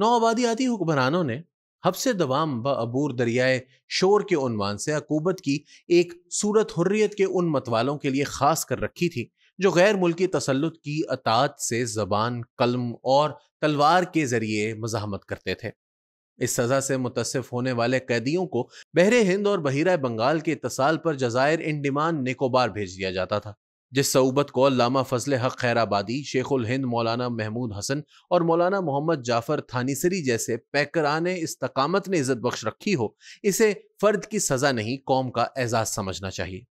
नौआबादियाती हुक्मरानों ने हफ्स दवाम ब अबूर दरियाए शोर के उनवान से अकूबत की एक सूरत हुर्रियत के उन मतवालों के लिए ख़ास कर रखी थी जो गैर मुल्की तसलुत की अतात से ज़बान कलम और तलवार के ज़रिए मजामत करते थे इस सज़ा से मुतसफ़ होने वाले कैदियों को बहरे हिंद और बहिरा बंगाल के तसाल पर जजायर इन डिमांड निकोबार भेज दिया जाता था जिस सऊबत को लामा फजल हक खैराबादी शेखुल हिंद मौलाना महमूद हसन और मौलाना मोहम्मद जाफर थानीसरी जैसे पैकरान इस्तकामत ने इज्जत बख्श रखी हो इसे फर्द की सज़ा नहीं कौम का एजाज समझना चाहिए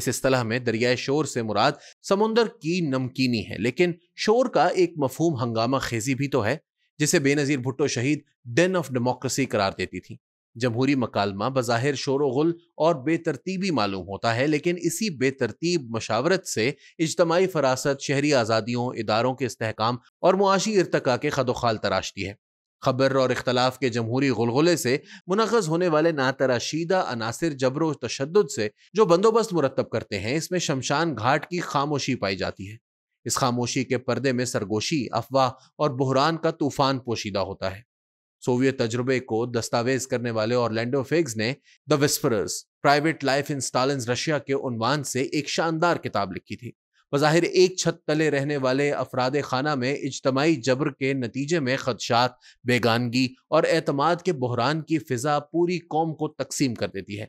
इस असलह में दरियाए शोर से मुराद समुंदर की नमकीनी है लेकिन शोर का एक मफहूम हंगामा खेजी भी तो है जिसे बेनज़ीर भुट्टो शहीद डेन ऑफ डेमोक्रेसी करार देती थी जमहूरी मकालमा बज़ाहिर शोर गुल और बेतरतीबी मालूम होता है लेकिन इसी बेतरतीब मशावरत से इजतमाही फरासत शहरी आज़ादियों इदारों के इसकाम और मुआशी इरतका के खदोखाल तराशती है खबर और इख्तलाफ के जमहूरी गुलगुले से मुनखज होने वाले नातराशीदा अनासर जबरो तशद से जो बंदोबस्त मुरतब करते हैं इसमें शमशान घाट की खामोशी पाई जाती है इस खामोशी के पर्दे में सरगोशी अफवाह और बहरान का तूफान पोशीदा होता है सोवियत तजुर्बे को दस्तावेज करने वाले ऑर्लैंडो फेग्स ने the whisperers private life in Stalin Russia के उनवान से एक शानदार किताब लिखी थी बज़ाहिर एक छत तले रहने वाले अफराद खाना में इजतमाही जबर के नतीजे में खदशात बेगानगी और एतमाद के बहरान की फ़िज़ा पूरी कौम को तकसीम कर देती है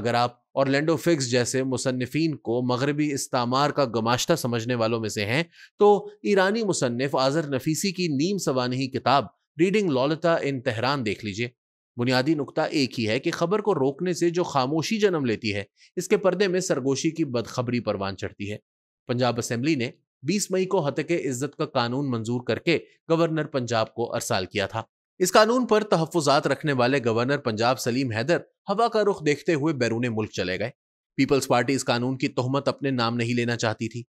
अगर आप और लैंडो फिक्स जैसे मुसनफिन को मगरबी इस्तामार का गमाश्ता समझने वालों में से हैं तो ईरानी मुसनफ़ आज़र नफीसी की नीम सवानही किताब रीडिंग लौलता इन तेहरान देख लीजिए बुनियादी नुकता एक ही है कि खबर को रोकने से जो खामोशी जन्म लेती है इसके पर्दे में सरगोशी की बदखबरी परवान चढ़ती है पंजाब असेंबली ने 20 मई को हतक इज्जत का कानून मंजूर करके गवर्नर पंजाब को अरसाल किया था इस कानून पर तहफात रखने वाले गवर्नर पंजाब सलीम हैदर हवा का रुख देखते हुए बैरून मुल्क चले गए पीपल्स पार्टी इस कानून की तोहमत अपने नाम नहीं लेना चाहती थी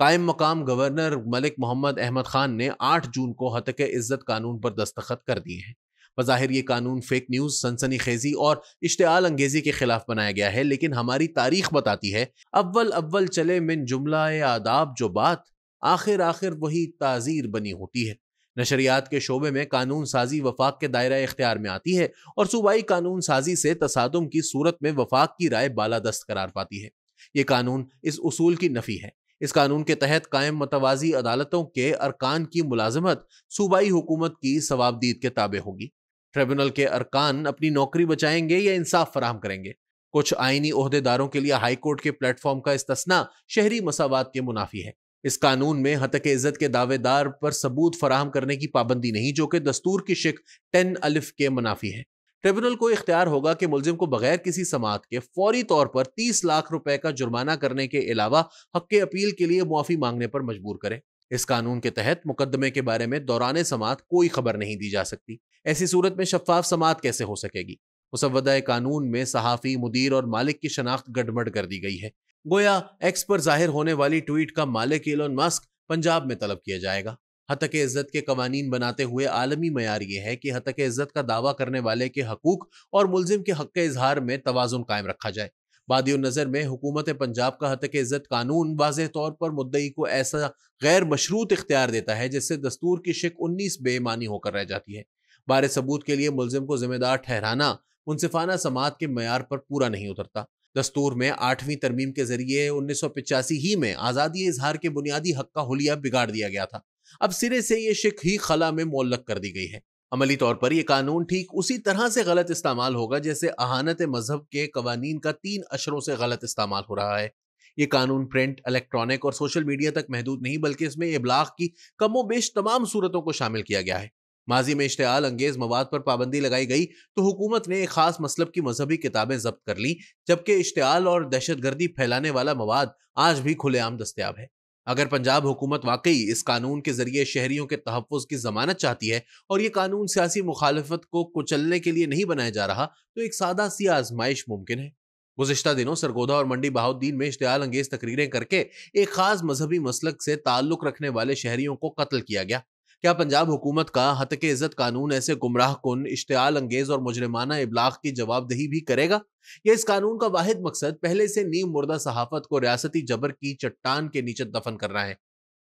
कायम मकाम गवर्नर मलिक मोहम्मद अहमद खान ने 8 जून को हतक इज्जत कानून पर दस्तखत कर दिए हैं बज़ाहिर ये कानून फेक न्यूज़ सनसनी खेजी और इश्तआल अंगेजी के खिलाफ बनाया गया है लेकिन हमारी तारीख बताती है अव्वल अव्वल चले मिन जुमला आदाब जो बात आखिर आखिर वही ताजीर बनी होती है नशरियात के शोबे में कानून साजी वफाक के दायरा इख्तियार में आती है और सूबाई कानून साजी से तसादम की सूरत में वफाक की राय बाला दस्त करार पाती है ये कानून इस उसूल की नफी है इस कानून के तहत कायम मतवाजी अदालतों के अरकान की मुलाजमत सूबाई हुकूमत की सवाबदीद के ताबे होगी ट्रिब्यूनल के अरकान अपनी नौकरी बचाएंगे या इंसाफ फराहम करेंगे कुछ आइनी अहदेदारों के लिए हाईकोर्ट के प्लेटफॉर्म का इस्तना शहरी मसावत के मुनाफी है इस कानून में हतक इज्जत के दावेदार पर सबूत फराहम करने की पाबंदी नहीं जो कि दस्तूर की शिक टेन अलिफ के मुनाफी है ट्रिब्यूनल को इख्तियार होगा कि मुलजिम को बगैर किसी समात के फौरी तौर पर तीस लाख रुपए का जुर्माना करने के अलावा हक के अपील के लिए मुआफ़ी मांगने पर मजबूर करें इस कानून के तहत मुकदमे के बारे में दौरान समात कोई खबर नहीं दी जा सकती ऐसी सूरत में शफाफ समात कैसे हो सकेगी मुसवदा कानून में सहाफ़ी मुदीर और मालिक की शनाख्त गड़बड़ कर दी गई है गोया एक्स पर जाहिर होने वाली ट्वीट का मालिक एलोन मस्क पंजाब में तलब किया जाएगा हतक इज़्ज़त के कवानीन बनाते हुए आलमी मैार ये है कि हतक इज़्ज़त का दावा करने वाले के हकूक और मुलजिम के हक इजहार में तोज़ुन कायम रखा जाए बादी नज़र में हुकूमत पंजाब का हतक इज़्ज़त कानून वाज तौर पर मुद्दई को ऐसा गैर मशरूत इख्तियार देता है जिससे दस्तूर की शिक उन्नीस बेमानी होकर रह जाती है बार सबूत के लिए मुलजिम को जिम्मेदार ठहराना मुनसिफाना समात के मैार पर पूरा नहीं उतरता दस्तूर में आठवीं तरमीम के जरिए उन्नीस सौ पिचासी ही में आज़ादी इजहार के बुनियादी हक का हलिया बिगाड़ दिया गया था अब सिरे से ये शिक ही खला में मोलक कर दी गई है अमली तौर पर यह कानून ठीक उसी तरह से गलत इस्तेमाल होगा जैसे अहानत मजहब के कवानीन का तीन अशरों से गलत इस्तेमाल हो रहा है ये कानून प्रिंट इलेक्ट्रॉनिक और सोशल मीडिया तक महदूद नहीं बल्कि इसमें इबलाग की कमो बेश तमाम सूरतों को शामिल किया गया है माजी में इश्तेल अंगेज मवाद पर पाबंदी लगाई गई तो हुकूमत ने एक खास मसलब की मजहबी किताबें जब्त कर ली जबकि इश्तेल और दहशत गर्दी फैलाने वाला मवाद आज भी खुलेआम दस्तियाब है अगर पंजाब हुकूमत वाकई इस कानून के जरिए शहरियों के तहफ़ की जमानत चाहती है और ये कानून सियासी मुखालफत को कुचलने के लिए नहीं बनाया जा रहा तो एक सादा सी आजमाइश मुमकिन है गुजशत दिनों सरगोधा और मंडी बहाउद्दीन में इश्तियाल अंगेज तकरीरें करके एक खास मजहबी मसलक से ताल्लुक रखने वाले शहरियों को कत्ल किया गया क्या पंजाब हुकूमत का हत के इज़्ज़त कानून ऐसे गुमराह कन इश्तियाल अंगेज और मुजरमाना इबलाग की जवाबदही भी करेगा यह इस कानून का वाद मकसद पहले से नीम मुर्दा सहाफत को रियासती जबर की चट्टान के नीचे दफन करना है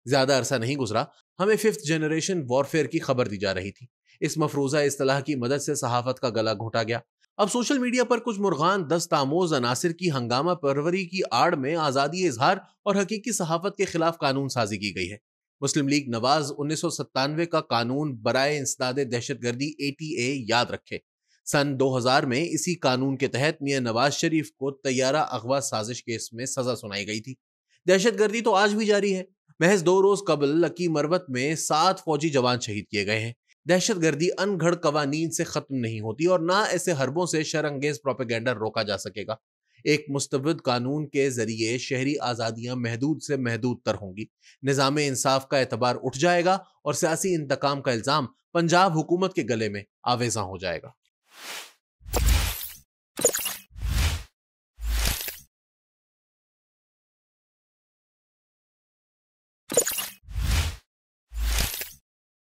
ज्यादा अरसा नहीं गुजरा हमें फिफ्थ जनरेशन वॉरफेयर की खबर दी जा रही थी इस मफरूजा असलाह की मदद से सहाफत का गला घोटा गया अब सोशल मीडिया पर कुछ मुर्गान दस्त आमोज अनासर की हंगामा परवरी की आड़ में आज़ादी इजहार और हकीकी सहाफत के खिलाफ कानून साजी की गई है मुस्लिम लीग नवाज उन्नीस का कानून बरए इंसदाद दहशत गर्दी ए टी ए याद रखे सन 2000 में इसी कानून के तहत मियां नवाज शरीफ को तैयारा अगवा साजिश केस में सजा सुनाई गई थी दहशत गर्दी तो आज भी जारी है महज दो रोज कबल लकी मरबत में सात फौजी जवान शहीद किए गए हैं दहशत गर्दी अनगढ़ कवानीन से खत्म नहीं होती और ना ऐसे हरबों से शरंगेज प्रोपेगेंडा रोका जा सकेगा एक मुस्तवद कानून के जरिए शहरी आज़ादियाँ महदूद से महदूद तर होंगी निज़ाम इंसाफ का एतबार उठ जाएगा और सियासी इंतकाम का इल्ज़ाम पंजाब हुकूमत के गले में आवेजा हो जाएगा